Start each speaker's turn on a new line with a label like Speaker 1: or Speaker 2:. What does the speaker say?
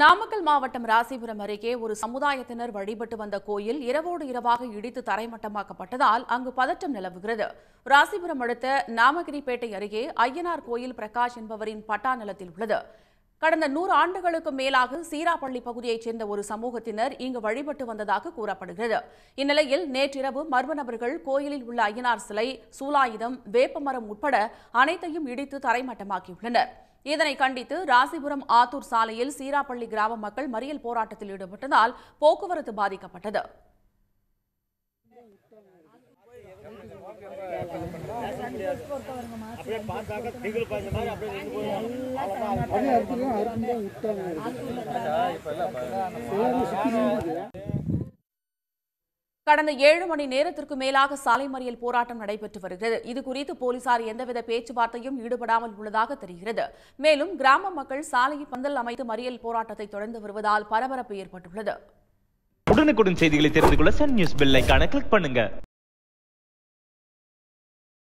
Speaker 1: நாமக்கல் மாவட்டம் ராசிபுரம் அருகே ஒரு சமுதாயத்தினர் வழிபட்டு வந்த கோயில் இரவோடு இரவாக இடித்து தரைமட்டமாக்கப்பட்டதால் அங்கு பதற்றம் நிலவுகிறது ராசிபுரம் அடுத்த நாமகிரிப்பேட்டை அருகே ஐயனார் கோயில் பிரகாஷ் என்பவரின் பட்டா நிலத்தில் உள்ளது கடந்த நூறு ஆண்டுகளுக்கு மேலாக சீராப்பள்ளி பகுதியைச் சேர்ந்த ஒரு சமூகத்தினர் இங்கு வழிபட்டு வந்ததாக கூறப்படுகிறது இந்நிலையில் நேற்றிரவு மர்ம நபர்கள் கோயிலில் உள்ள ஐயனார் சிலை சூலாயுதம் வேப்பமரம் உட்பட அனைத்தையும் இடித்து தரைமட்டமாக்கியுள்ளனர் இதனை கண்டித்து ராசிபுரம் ஆத்தூர் சாலையில் சீராப்பள்ளி கிராம மக்கள் மறியல் போராட்டத்தில் ஈடுபட்டதால் போக்குவரத்து பாதிக்கப்பட்டது அப்படியே கடந்த ஏழு மணி நேரத்திற்கு மேலாக சாலை மறியல் போராட்டம் நடைபெற்று வருகிறது இதுகுறித்து போலீசார் எந்தவித பேச்சுவார்த்தையும் ஈடுபடாமல் உள்ளதாக தெரிகிறது மேலும் கிராம மக்கள் சாலையில் பந்தல் அமைத்து மறியல் போராட்டத்தை தொடர்ந்து வருவதால் பரபரப்பு ஏற்பட்டுள்ளது உடனுக்குடன் செய்திகளை தெரிந்து கொள்ள சன் நியூஸ் பெல் கிளிக் பண்ணுங்க